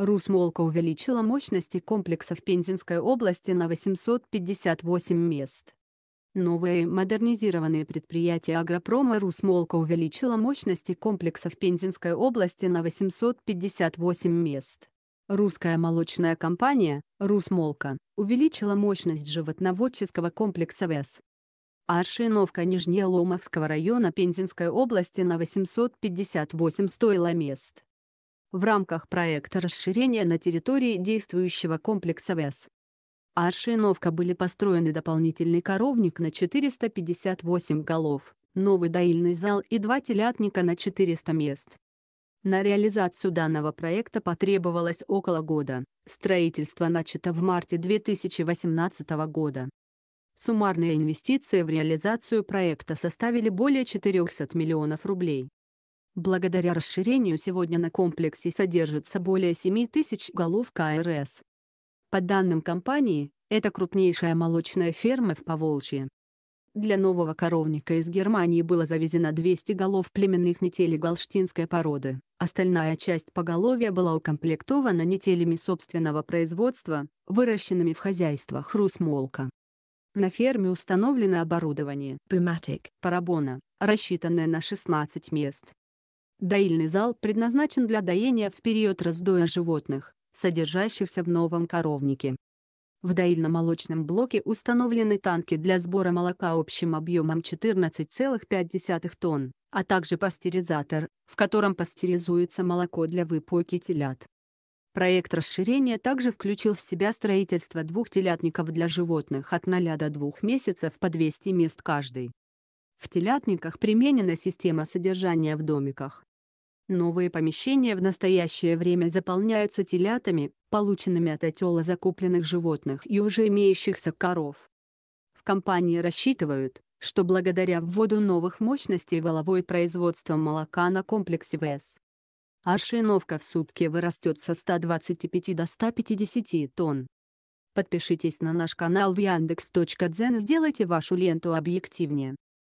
Русмолка увеличила мощности комплекса в Пензенской области на 858 мест. Новые модернизированные предприятия агропрома «Русмолка» увеличила мощности комплекса в Пензенской области на 858 мест. Русская молочная компания «Русмолка» увеличила мощность животноводческого комплекса ВЭС. Аршиновка Нижнеломовского района Пензенской области на 858 стоила мест в рамках проекта расширения на территории действующего комплекса ВЭС. Аршиновка были построены дополнительный коровник на 458 голов, новый доильный зал и два телятника на 400 мест. На реализацию данного проекта потребовалось около года. Строительство начато в марте 2018 года. Суммарные инвестиции в реализацию проекта составили более 400 миллионов рублей. Благодаря расширению сегодня на комплексе содержится более 7 тысяч голов КРС. По данным компании, это крупнейшая молочная ферма в Поволжье. Для нового коровника из Германии было завезено 200 голов племенных нетелей галштинской породы. Остальная часть поголовья была укомплектована нетелями собственного производства, выращенными в хозяйствах Русмолка. На ферме установлено оборудование Bumatic парабона, рассчитанное на 16 мест. Доильный зал предназначен для доения в период раздоя животных, содержащихся в новом коровнике. В доильно-молочном блоке установлены танки для сбора молока общим объемом 14,5 тонн, а также пастеризатор, в котором пастеризуется молоко для выпойки телят. Проект расширения также включил в себя строительство двух телятников для животных от 0 до 2 месяцев по 200 мест каждый. В телятниках применена система содержания в домиках, Новые помещения в настоящее время заполняются телятами, полученными от отела закупленных животных и уже имеющихся коров. В компании рассчитывают, что благодаря вводу новых мощностей воловое производство молока на комплексе ВС Аршиновка в сутки вырастет со 125 до 150 тонн. Подпишитесь на наш канал в яндекс.Дзен и сделайте вашу ленту объективнее.